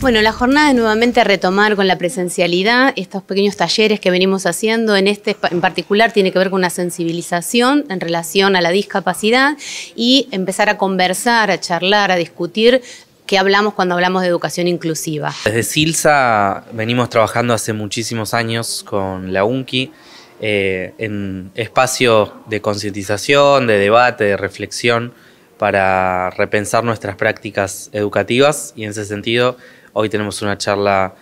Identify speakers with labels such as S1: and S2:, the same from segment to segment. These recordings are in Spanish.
S1: Bueno, la jornada es nuevamente retomar con la presencialidad estos pequeños talleres que venimos haciendo. En este en particular tiene que ver con una sensibilización en relación a la discapacidad y empezar a conversar, a charlar, a discutir qué hablamos cuando hablamos de educación inclusiva.
S2: Desde Silsa venimos trabajando hace muchísimos años con la UNCI eh, en espacios de concientización, de debate, de reflexión para repensar nuestras prácticas educativas y en ese sentido hoy tenemos una charla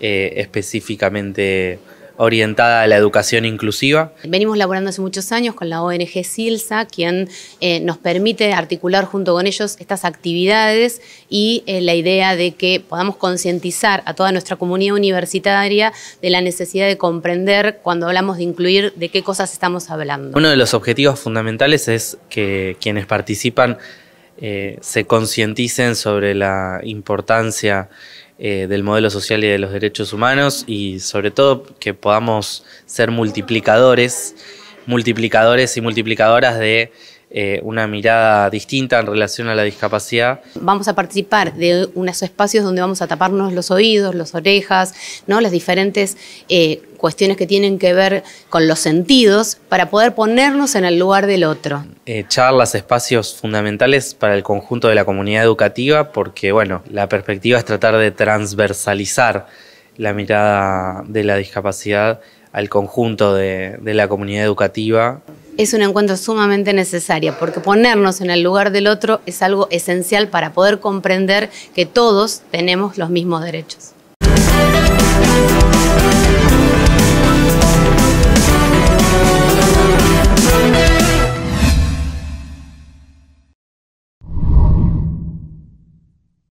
S2: eh, específicamente orientada a la educación inclusiva.
S1: Venimos laborando hace muchos años con la ONG SILSA, quien eh, nos permite articular junto con ellos estas actividades y eh, la idea de que podamos concientizar a toda nuestra comunidad universitaria de la necesidad de comprender cuando hablamos de incluir de qué cosas estamos hablando. Uno
S2: de los objetivos fundamentales es que quienes participan eh, se concienticen sobre la importancia eh, del modelo social y de los derechos humanos y sobre todo que podamos ser multiplicadores, multiplicadores y multiplicadoras de eh, una mirada distinta en relación a la discapacidad.
S1: Vamos a participar de unos espacios donde vamos a taparnos los oídos, las orejas, ¿no? las diferentes cuestiones que tienen que ver con los sentidos para poder ponernos en el lugar del otro.
S2: Eh, charlas, espacios fundamentales para el conjunto de la comunidad educativa, porque bueno, la perspectiva es tratar de transversalizar la mirada de la discapacidad al conjunto de, de la comunidad educativa.
S1: Es un encuentro sumamente necesario porque ponernos en el lugar del otro es algo esencial para poder comprender que todos tenemos los mismos derechos.